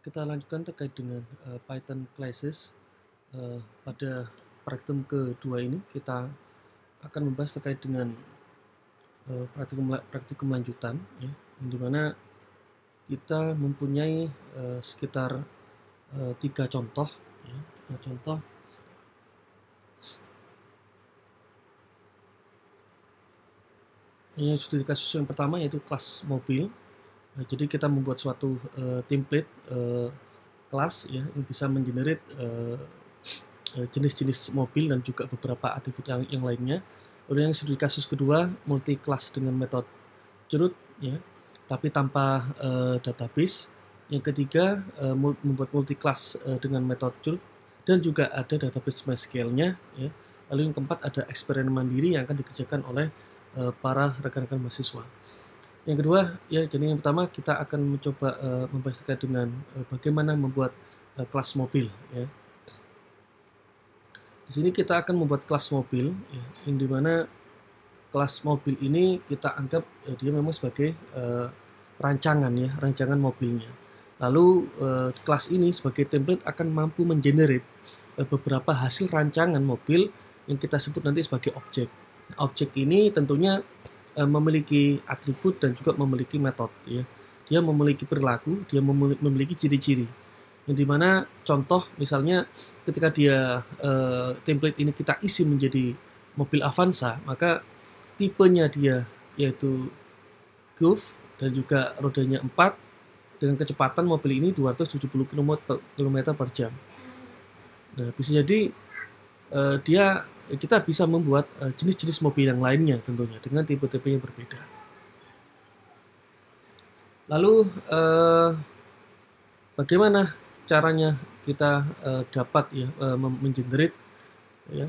kita lanjutkan terkait dengan uh, Python classes uh, pada praktikum kedua ini kita akan membahas terkait dengan uh, praktikum praktikum lanjutan ya di mana kita mempunyai uh, sekitar uh, tiga contoh ya, tiga contoh ini sudah kasus yang pertama yaitu kelas mobil Eh, jadi kita membuat suatu uh, template uh, kelas ya yang bisa mengenerate jenis jenis-jenis mobil dan juga beberapa atribut yang, yang lainnya. Kemudian yang studi kasus kedua multi class dengan metode curut ya, tapi tanpa uh, database. Yang ketiga uh, membuat multi class uh, dengan metode curut dan juga ada database MySQL-nya ya. Lalu yang keempat ada eksperimen mandiri yang akan dikerjakan oleh uh, para rekan-rekan mahasiswa. Yang kedua, ya jadi yang pertama kita akan mencoba uh, eh, membahas terkait dengan uh, bagaimana membuat uh, kelas mobil. Ya. Di sini kita akan membuat kelas mobil, ya, yang dimana kelas mobil ini kita anggap ya, dia memang sebagai uh, rancangan ya, rancangan mobilnya. Lalu uh, kelas ini sebagai template akan mampu mengenerate uh, beberapa hasil rancangan mobil yang kita sebut nanti sebagai objek. Objek ini tentunya Eh, memiliki atribut dan juga memiliki metode ya. Dia memiliki perilaku, dia memiliki ciri-ciri. Yang dimana contoh misalnya ketika dia eh, template ini kita isi menjadi mobil Avanza, maka tipenya dia yaitu Golf dan juga rodanya 4 dengan kecepatan mobil ini 270 km per jam. Nah, bisa jadi eh, dia kita bisa membuat eh, jenis-jenis mobil yang lainnya tentunya dengan tipe-tipe yang berbeda. Lalu eh, bagaimana caranya kita eh, dapat ya menjenderit ya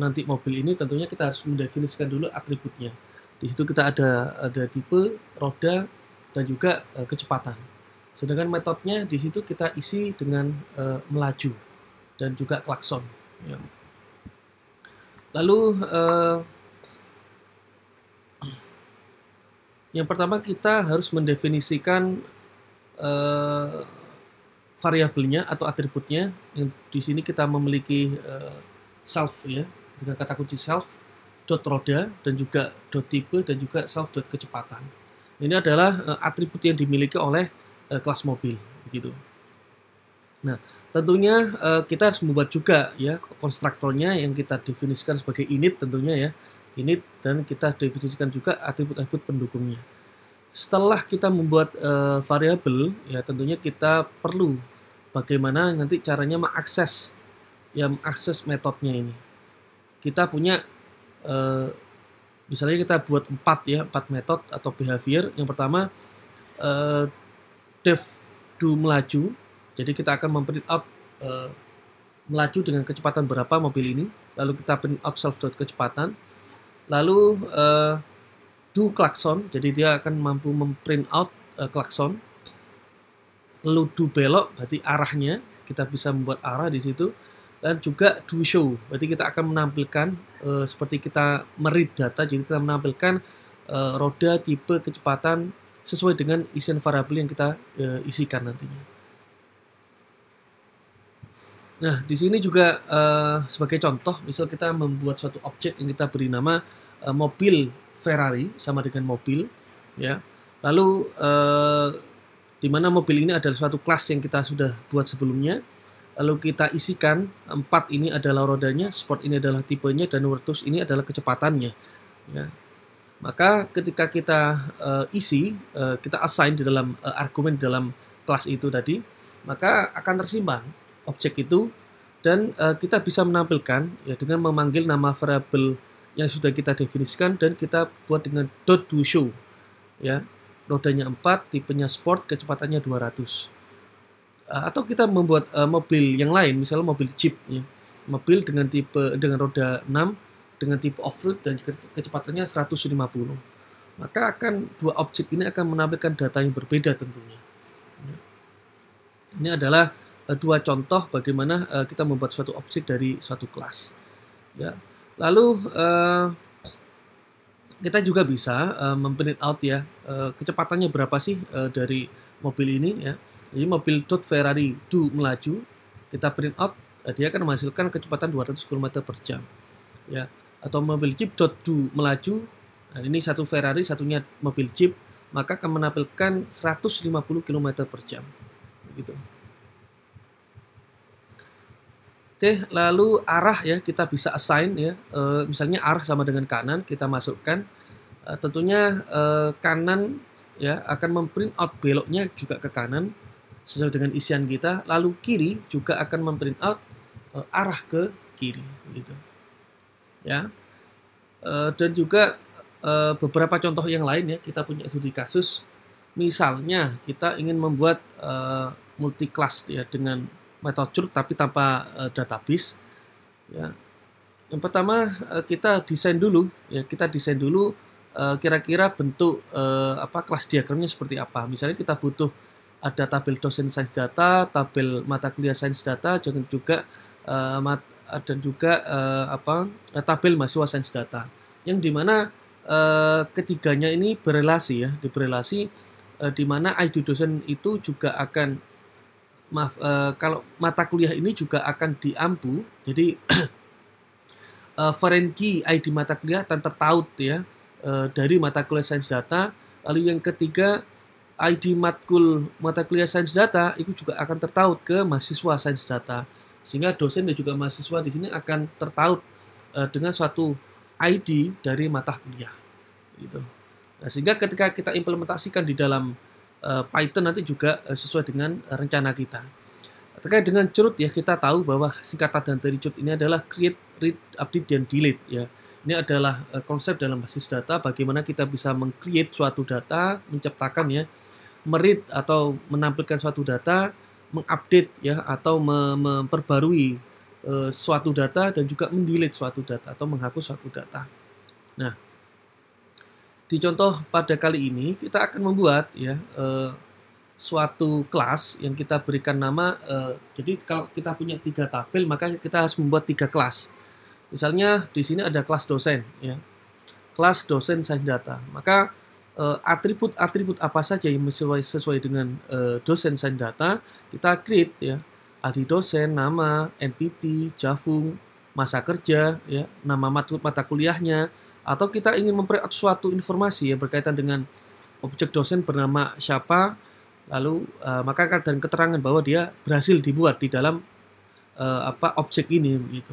nanti mobil ini tentunya kita harus mendefinisikan dulu atributnya. Di situ kita ada ada tipe, roda dan juga kecepatan. Sedangkan metodenya di situ kita isi dengan melaju dan juga klakson. Ya. Lalu uh, yang pertama kita harus mendefinisikan uh, variabelnya atau atributnya. Yang di sini kita memiliki uh, self ya, dengan kata kunci self dot roda dan juga dot tipe dan juga self dot kecepatan. Ini adalah uh, atribut yang dimiliki oleh uh, kelas mobil begitu. Nah, tentunya uh, kita harus membuat juga ya konstruktornya yang kita definisikan sebagai init tentunya ya init dan kita definisikan juga atribut-atribut pendukungnya. Setelah kita membuat uh, variabel ya tentunya kita perlu bagaimana nanti caranya mengakses yang akses metodenya ini. Kita punya uh, misalnya kita buat empat ya empat metode atau behavior. Yang pertama uh, dev do melaju jadi kita akan memprint out uh, melaju dengan kecepatan berapa mobil ini, lalu kita print out self dot kecepatan, lalu uh, do klakson, jadi dia akan mampu memprint out uh, klakson, lalu do belok, berarti arahnya kita bisa membuat arah di situ, dan juga do show, berarti kita akan menampilkan uh, seperti kita merit data, jadi kita menampilkan uh, roda tipe kecepatan sesuai dengan isian variabel yang kita uh, isikan nantinya. Nah, di sini juga uh, sebagai contoh, misal kita membuat suatu objek yang kita beri nama uh, mobil Ferrari sama dengan mobil, ya. Lalu uh, di mana mobil ini adalah suatu kelas yang kita sudah buat sebelumnya. Lalu kita isikan empat ini adalah rodanya, sport ini adalah tipenya, dan vertus ini adalah kecepatannya. Ya. Maka ketika kita uh, isi, uh, kita assign di dalam uh, argumen dalam kelas itu tadi, maka akan tersimpan objek itu dan uh, kita bisa menampilkan ya dengan memanggil nama variable yang sudah kita definisikan dan kita buat dengan dot do show ya rodanya 4 tipenya sport kecepatannya 200 uh, eh, atau kita membuat uh, mobil yang lain misalnya mobil jeep ya mobil dengan tipe dengan roda 6 dengan tipe off road dan kecepatannya 150 maka akan dua objek ini akan menampilkan data yang berbeda tentunya ya. ini adalah Eh, dua contoh bagaimana uh, kita membuat suatu objek dari suatu kelas. Ya. Lalu uh, kita juga bisa uh, memprint out ya uh, kecepatannya berapa sih uh, dari mobil ini ya. Jadi mobil Dodge Ferrari do melaju, kita print out uh, dia akan menghasilkan kecepatan 200 km per jam. Ya. Atau mobil Jeep dot do melaju, nah ini satu Ferrari, satunya mobil Jeep, maka akan menampilkan 150 km per jam. Gitu. Oke, lalu arah ya kita bisa assign ya. E, misalnya arah sama dengan kanan kita masukkan. E, tentunya e, kanan ya akan memprint out beloknya juga ke kanan sesuai dengan isian kita. Lalu kiri juga akan memprint out e, arah ke kiri gitu. Ya. E, dan juga e, beberapa contoh yang lain ya kita punya studi kasus. Misalnya kita ingin membuat e, multi class ya dengan metode jerk tapi tanpa uh, database ya yang pertama uh, kita desain dulu ya kita desain dulu eh, kira-kira uh, bentuk uh, apa kelas diagramnya seperti apa misalnya kita butuh ada tabel dosen sains data tabel mata kuliah sains data jangan juga uh, ada juga uh, apa tabel mahasiswa sains data yang dimana uh, ketiganya ini berelasi ya diberelasi uh, dimana ID dosen itu juga akan maaf uh, kalau mata kuliah ini juga akan diampu jadi uh, foreign ID mata kuliah akan tertaut ya uh, dari mata kuliah sains data lalu yang ketiga ID matkul mata kuliah sains data itu juga akan tertaut ke mahasiswa sains data sehingga dosen dan juga mahasiswa di sini akan tertaut uh, dengan suatu ID dari mata kuliah gitu nah, sehingga ketika kita implementasikan di dalam Eh, Python nanti juga eh, sesuai dengan eh, rencana kita. Terkait dengan CRUD ya kita tahu bahwa singkatan dari CRUD ini adalah create, read, update dan delete ya. Ini adalah konsep dalam basis data bagaimana kita bisa mengcreate suatu data, menciptakan ya, merit atau menampilkan suatu data, mengupdate ya atau memperbarui suatu data dan juga mendelete suatu data atau menghapus suatu data. Nah, di contoh pada kali ini kita akan membuat ya eh, suatu kelas yang kita berikan nama. Eh, jadi kalau kita punya tiga tabel maka kita harus membuat tiga kelas. Misalnya di sini ada kelas dosen ya, kelas dosen sains data. Maka atribut-atribut eh, apa saja yang sesuai, sesuai dengan uh, dosen sains data kita create ya ahli dosen nama NPT javung masa kerja ya nama mata, mata kuliahnya atau kita ingin memperoleh suatu informasi yang berkaitan dengan objek dosen bernama siapa, lalu uh, maka dan keterangan bahwa dia berhasil dibuat di dalam uh, apa objek ini begitu.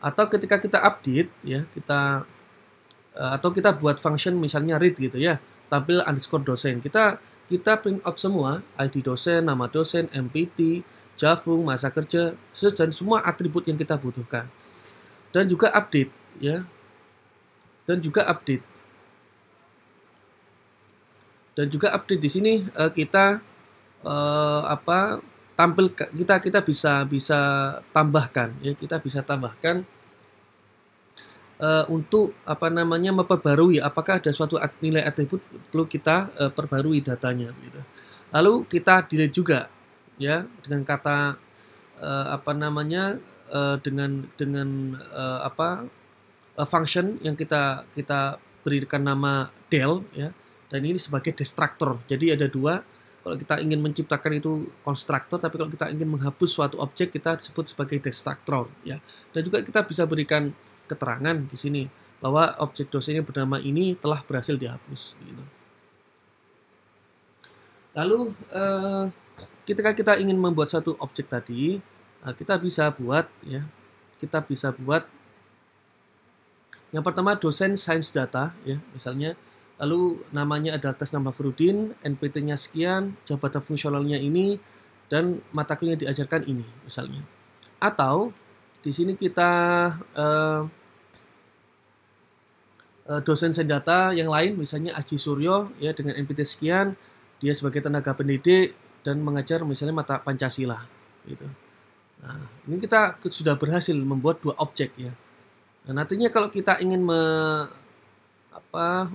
Atau ketika kita update ya, kita uh, atau kita buat function misalnya read gitu ya, tampil underscore dosen. Kita kita print out semua ID dosen, nama dosen, MPT, jafung, masa kerja, dan semua atribut yang kita butuhkan. Dan juga update ya dan juga update. Dan juga update di sini uh, kita uh, apa tampil kita kita bisa bisa tambahkan ya kita bisa tambahkan uh, untuk apa namanya memperbarui apakah ada suatu nilai atribut perlu kita uh, perbarui datanya gitu. Lalu kita delete juga ya dengan kata uh, apa namanya uh, dengan dengan uh, apa uh, function yang kita kita berikan nama del ya dan ini sebagai destructor. Jadi ada dua kalau kita ingin menciptakan itu konstruktor, tapi kalau kita ingin menghapus suatu objek kita sebut sebagai destructor ya. Dan juga kita bisa berikan keterangan di sini bahwa objek dosennya bernama ini telah berhasil dihapus. Gitu. Lalu uh, ketika kita ingin membuat satu objek tadi, eh, kita bisa buat ya, kita bisa buat yang pertama dosen sains data ya, misalnya lalu namanya adalah tes nama Furudin, NPT-nya sekian, jabatan fungsionalnya ini, dan mata kuliah yang diajarkan ini misalnya. Atau di sini kita eh, eh dosen sains data yang lain misalnya Aji Suryo ya dengan NPT sekian dia sebagai tenaga pendidik dan mengajar misalnya mata Pancasila gitu. Nah, ini kita sudah berhasil membuat dua objek ya. Dan nantinya kalau kita ingin me, apa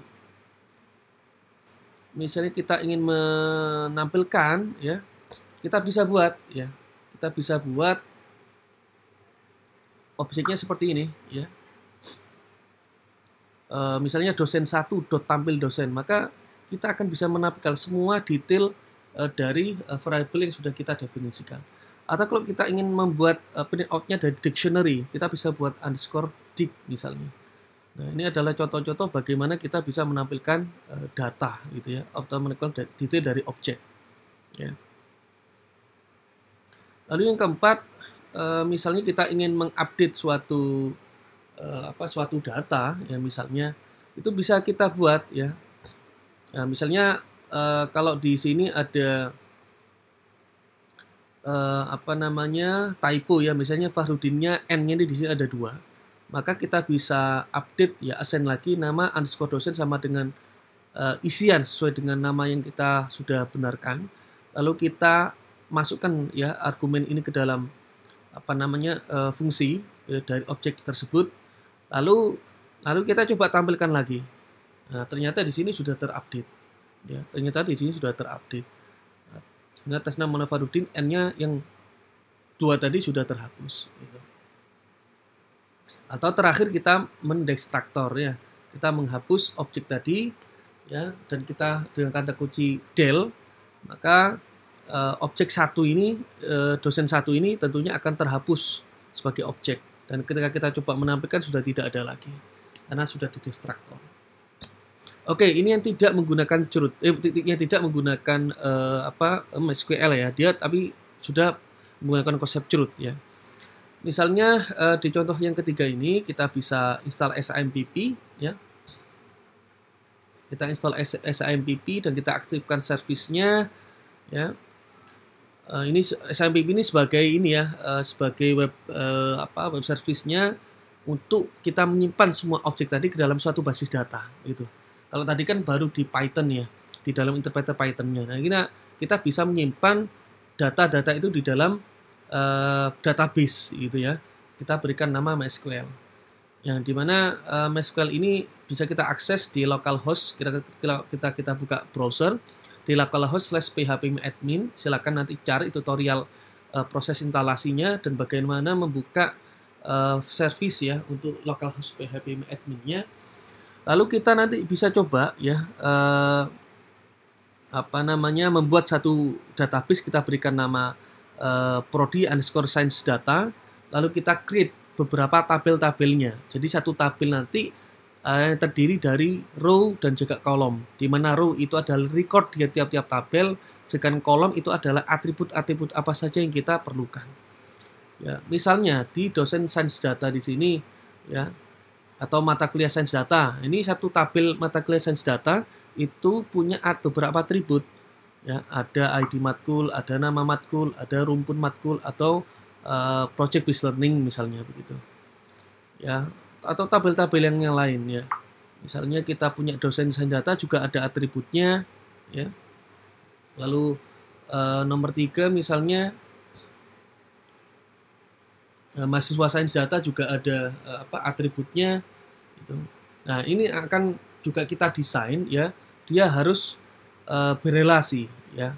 misalnya kita ingin menampilkan ya, kita bisa buat ya. Kita bisa buat objeknya seperti ini ya. E, misalnya dosen satu dot tampil dosen, maka kita akan bisa menampilkan semua detail e, dari e, variabel yang sudah kita definisikan. Atau kalau kita ingin membuat uh, print outnya dari dictionary, kita bisa buat underscore dict misalnya. Nah, ini adalah contoh-contoh bagaimana kita bisa menampilkan uh, data gitu ya, atau menampilkan detail dari objek. Ya. Lalu yang keempat, uh, misalnya kita ingin mengupdate suatu uh, apa suatu data ya misalnya itu bisa kita buat ya. Nah, misalnya uh, kalau di sini ada uh, apa namanya typo ya misalnya Fahrudinnya n-nya ini di sini ada dua maka kita bisa update ya assign lagi nama underscore dosen sama dengan uh, isian sesuai dengan nama yang kita sudah benarkan lalu kita masukkan ya argumen ini ke dalam apa namanya uh, fungsi ya, dari objek tersebut lalu lalu kita coba tampilkan lagi nah, ternyata di sini sudah terupdate ya ternyata di sini sudah terupdate atas nama Manafaruddin N-nya yang dua tadi sudah terhapus. Gitu. Atau terakhir kita mendekstraktor ya. Kita menghapus objek tadi ya dan kita dengan kata kunci del maka e, objek satu ini e, dosen satu ini tentunya akan terhapus sebagai objek dan ketika kita coba menampilkan sudah tidak ada lagi karena sudah di Oke, ini yang tidak menggunakan curut, eh, yang tidak menggunakan uh, apa MySQL ya, dia tapi sudah menggunakan konsep curut ya. Misalnya uh, di contoh yang ketiga ini kita bisa install SIMPP ya. Kita install SIMPP dan kita aktifkan servisnya ya. Uh, ini SIMPP ini sebagai ini ya, uh, sebagai web uh, apa web servisnya untuk kita menyimpan semua objek tadi ke dalam suatu basis data gitu. Kalau tadi kan baru di Python ya, di dalam interpreter Pythonnya. Nah, kita kita bisa menyimpan data-data itu di dalam uh, database gitu ya. Kita berikan nama MySQL. Yang dimana uh, eh, MySQL ini bisa kita akses di localhost. Kita kita kita, kita buka browser di localhost slash phpmyadmin. Silakan nanti cari tutorial uh, proses instalasinya dan bagaimana membuka uh, service ya untuk localhost phpmyadminnya. nya Lalu kita nanti bisa coba ya eh, apa namanya membuat satu database kita berikan nama eh, prodi underscore science data lalu kita create beberapa tabel-tabelnya. Jadi satu tabel nanti eh, terdiri dari row dan juga kolom. Di mana row itu adalah record di tiap-tiap tabel, sedangkan kolom itu adalah atribut-atribut apa saja yang kita perlukan. Ya, misalnya di dosen science data di sini ya atau mata kuliah sains data. Ini satu tabel mata kuliah sains data itu punya beberapa atribut. Ya, ada ID matkul, ada nama matkul, ada rumpun matkul atau uh, project based learning misalnya begitu. Ya, atau tabel-tabel yang, yang lain ya. Misalnya kita punya dosen sains data juga ada atributnya ya. Lalu uh, nomor tiga misalnya Nah, mahasiswa sains data juga ada eh, apa atributnya gitu. Nah, ini akan juga kita desain ya. Dia harus uh, berelasi ya.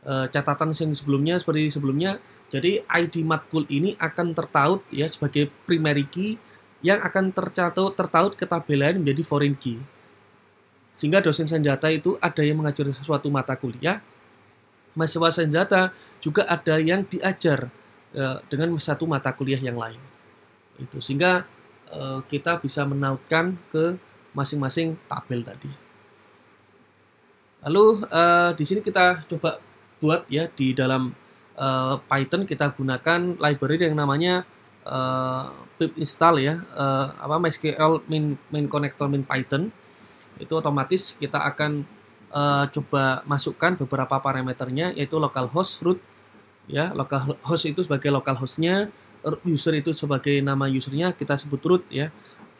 Uh, catatan yang sebelumnya seperti sebelumnya. Jadi ID matkul ini akan tertaut ya sebagai primary key yang akan tercatat tertaut ke tabel lain menjadi foreign key. Sehingga dosen senjata itu ada yang mengajar suatu mata kuliah, mahasiswa senjata juga ada yang diajar Eh, dengan satu mata kuliah yang lain. Itu sehingga eh, kita bisa menautkan ke masing-masing tabel tadi. Lalu eh, di sini kita coba buat ya di dalam Python kita gunakan library yang namanya pip install ya apa MySQL main main connector main Python itu otomatis kita akan coba masukkan beberapa parameternya yaitu localhost root ya local host itu sebagai local hostnya user itu sebagai nama usernya kita sebut root ya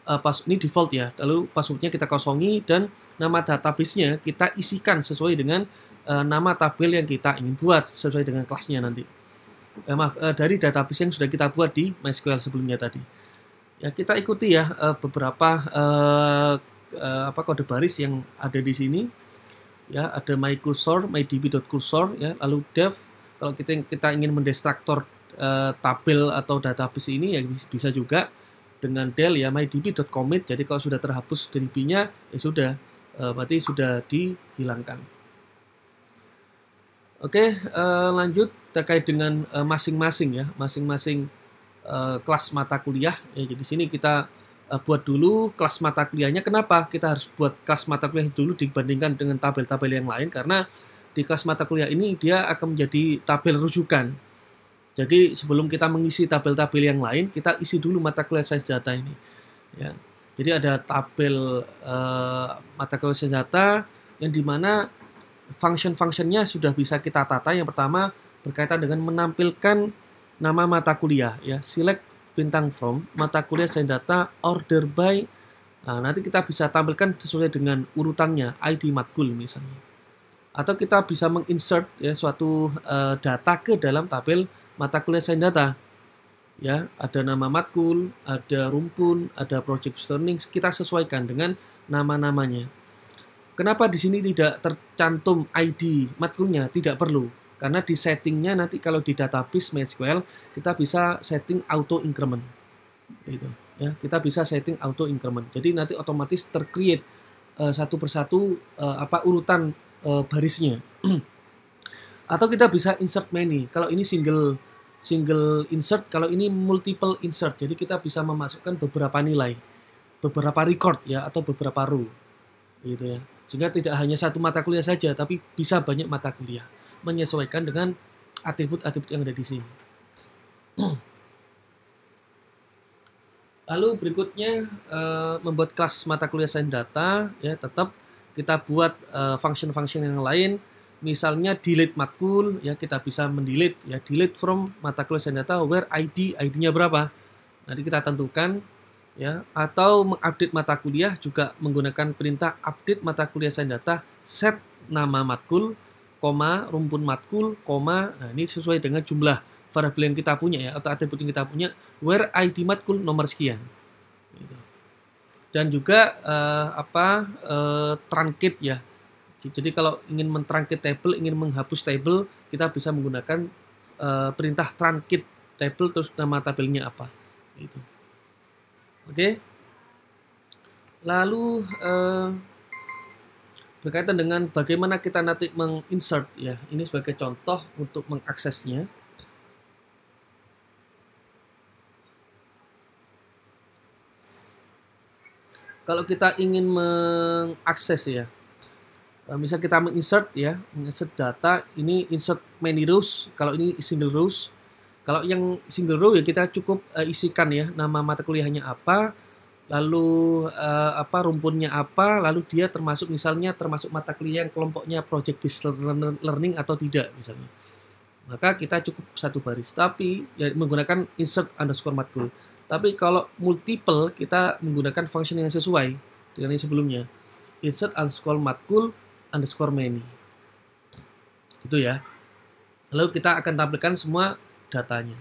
uh, pas ini default ya lalu passwordnya kita kosongi dan nama databasenya kita isikan sesuai dengan uh, nama tabel yang kita ingin buat sesuai dengan kelasnya nanti eh, maaf uh, dari database yang sudah kita buat di MySQL sebelumnya tadi. Ya kita ikuti ya uh, beberapa uh, uh, apa kode baris yang ada di sini. Ya ada mycursor, mydb.cursor ya, lalu dev kalau kita kita ingin mendestraktor uh, eh, tabel atau database ini ya bisa juga dengan del ya mydb.commit. Jadi kalau sudah terhapus db-nya ya sudah uh, berarti sudah dihilangkan. Oke, uh, lanjut terkait dengan masing-masing ya, masing-masing kelas mata kuliah. Ya, jadi sini kita uh, buat dulu kelas mata kuliahnya. Kenapa kita harus buat kelas mata kuliah dulu dibandingkan dengan tabel-tabel yang lain? Karena di kelas mata kuliah ini dia akan menjadi tabel rujukan. Jadi sebelum kita mengisi tabel-tabel yang lain, kita isi dulu mata kuliah sains data ini. Ya. Jadi ada tabel eh, mata kuliah sains data yang dimana function-functionnya sudah bisa kita tata. Yang pertama berkaitan dengan menampilkan nama mata kuliah. Ya, select bintang from mata kuliah sains data order by Nah, nanti kita bisa tampilkan sesuai dengan urutannya, ID matkul misalnya atau kita bisa menginsert ya suatu uh, data ke dalam tabel mata kuliah sains data. Ya, ada nama matkul, ada rumpun, ada project learning, kita sesuaikan dengan nama-namanya. Kenapa di sini tidak tercantum ID matkulnya? Tidak perlu. Karena di settingnya nanti kalau di database MySQL kita bisa setting auto increment. Gitu. Ya, kita bisa setting auto increment. Jadi nanti otomatis tercreate uh, satu persatu uh, apa urutan uh, barisnya. Atau kita bisa insert many. Kalau ini single single insert, kalau ini multiple insert. Jadi kita bisa memasukkan beberapa nilai, beberapa record ya atau beberapa row. Gitu ya. Sehingga tidak hanya satu mata kuliah saja, tapi bisa banyak mata kuliah menyesuaikan dengan atribut-atribut yang ada di sini. Lalu berikutnya eh, membuat kelas mata kuliah sains data ya tetap kita buat uh, function-function yang lain misalnya delete matkul ya kita bisa mendelete ya delete from mata kuliah data where ID ID-nya berapa nanti kita tentukan ya atau mengupdate mata kuliah juga menggunakan perintah update mata kuliah data set nama matkul koma rumpun matkul koma nah ini sesuai dengan jumlah variabel yang kita punya ya atau atribut yang kita punya where ID matkul nomor sekian dan juga uh, apa uh, eh, truncate ya. Jadi kalau ingin mentruncate table, ingin menghapus table, kita bisa menggunakan uh, perintah truncate table terus nama tabelnya apa. itu Oke. Okay. Lalu uh, berkaitan dengan bagaimana kita nanti menginsert ya. Ini sebagai contoh untuk mengaksesnya. kalau kita ingin mengakses ya eh, misal kita menginsert ya menginsert data ini insert many rows kalau ini single rows kalau yang single row ya kita cukup uh, isikan ya nama mata kuliahnya apa lalu uh, apa rumpunnya apa lalu dia termasuk misalnya termasuk mata kuliah yang kelompoknya project based learning atau tidak misalnya maka kita cukup satu baris tapi ya, menggunakan insert underscore matkul tapi kalau multiple kita menggunakan function yang sesuai dengan yang sebelumnya. Insert underscore matkul underscore many. Gitu ya. Lalu kita akan tampilkan semua datanya.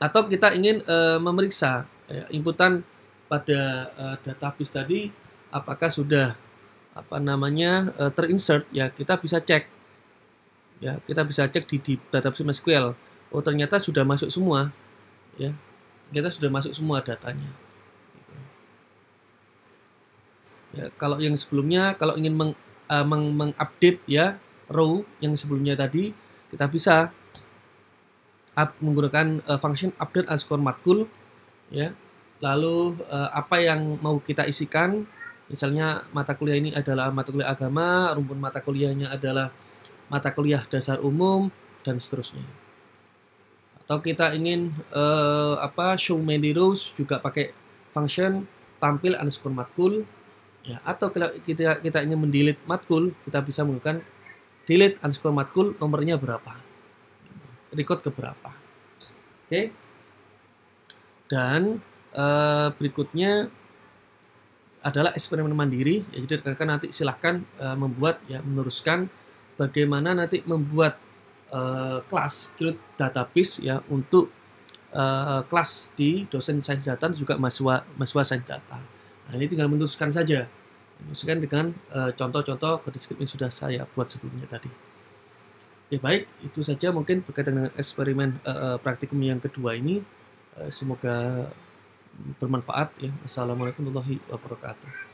Atau kita ingin e, memeriksa ya, inputan pada e, database tadi apakah sudah apa namanya e, terinsert ya kita bisa cek ya kita bisa cek di, di database MySQL oh ternyata sudah masuk semua ya kita sudah masuk semua datanya ya, kalau yang sebelumnya kalau ingin meng, uh, meng, mengupdate ya row yang sebelumnya tadi kita bisa up, menggunakan uh, function update underscore matkul ya lalu uh, apa yang mau kita isikan misalnya mata kuliah ini adalah mata kuliah agama rumpun mata kuliahnya adalah mata kuliah dasar umum dan seterusnya atau kita ingin uh, apa show many rows juga pakai function tampil underscore matkul ya atau kalau kita kita ingin mendelete matkul kita bisa menggunakan delete underscore matkul nomornya berapa record ke berapa oke okay. dan uh, berikutnya adalah eksperimen mandiri ya jadi rekan-rekan nanti silahkan uh, eh, membuat ya meneruskan bagaimana nanti membuat uh, kelas create database ya untuk uh, kelas di dosen sains data juga mahasiswa mahasiswa sains data. Nah, ini tinggal meneruskan saja. Meneruskan dengan eh, contoh-contoh uh, deskripsi sudah saya buat sebelumnya tadi. Ya baik, itu saja mungkin berkaitan dengan eksperimen uh, praktikum yang kedua ini. Uh, semoga bermanfaat ya. Assalamualaikum warahmatullahi wabarakatuh.